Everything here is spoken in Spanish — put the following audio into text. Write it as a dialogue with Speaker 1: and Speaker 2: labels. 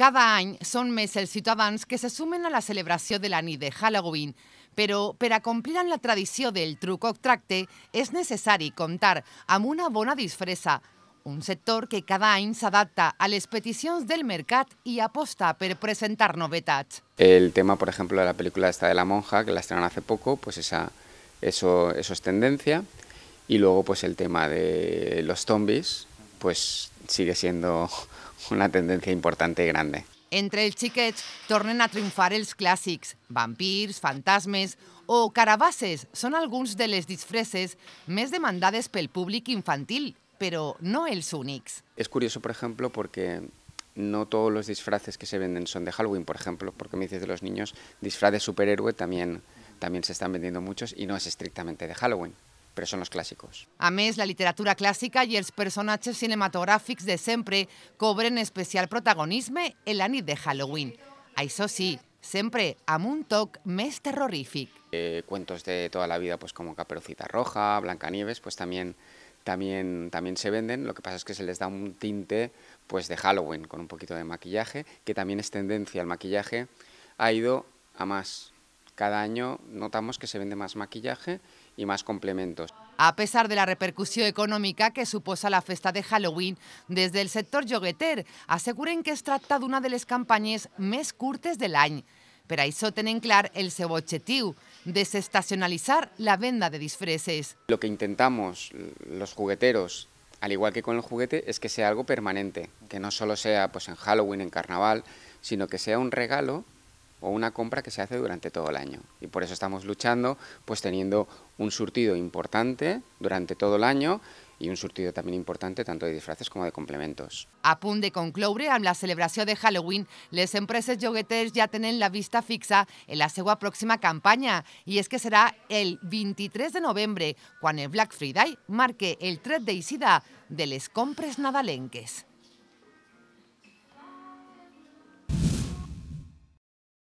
Speaker 1: Cada año son meses els ciutadans que se sumen a la celebración de la de Halloween, Pero per cumplir la tradición del truco o tracte és necessari comptar amb una bona disfressa, un sector que cada año se adapta a las peticiones del mercat y aposta per presentar novetats.
Speaker 2: El tema, por ejemplo, de la película esta de la monja, que la estrenaron hace poco, pues esa, eso, eso es tendencia. Y luego pues el tema de los zombies, pues sigue siendo una tendencia importante y grande.
Speaker 1: Entre el chiquets, tornen a triunfar els clásics. Vampires, fantasmes o carabasses son algunos de les disfresses més demandades pel públic infantil, pero no els unix.
Speaker 2: Es curioso, por ejemplo, porque no todos los disfraces que se venden son de Halloween, por ejemplo, porque me dices de los niños, disfraz de superhéroe también, también se están vendiendo muchos y no es estrictamente de Halloween. ...pero son los
Speaker 1: A mes la literatura clásica... ...y el personatges cinematogràfics de siempre cobren especial protagonisme en la de Halloween. eso sí, ...siempre a un toc terrorífic.
Speaker 2: Eh, cuentos de toda la vida, pues como Caperucita Roja, Blancanieves, pues también También, también, se venden, lo que pasa es que se les da un tinte pues de Halloween con un poquito de maquillaje, que también es tendencia, el maquillaje ha ido a más, cada año notamos que se vende más maquillaje y más complementos.
Speaker 1: A pesar de la repercusión económica que suposa la festa de Halloween, desde el sector yogueter aseguren que es de una de campañas más cortes del año. Pero ahí això tenen claro el seu de desestacionalizar la venda de disfraces.
Speaker 2: Lo que intentamos los jugueteros al igual que con el juguete, es que sea algo permanente, que no solo sea pues, en Halloween, en carnaval, sino que sea un regalo o una compra que se hace durante todo el año. Y por eso estamos luchando, pues teniendo un surtido importante durante todo el año y un surtido también importante tanto de disfraces como de complementos.
Speaker 1: A con de a la celebración de Halloween, las empresas jogueters ya tienen la vista fixa en la seva próxima campaña. Y es que será el 23 de noviembre cuando el Black Friday marque el de Isida de les compres nadalenques.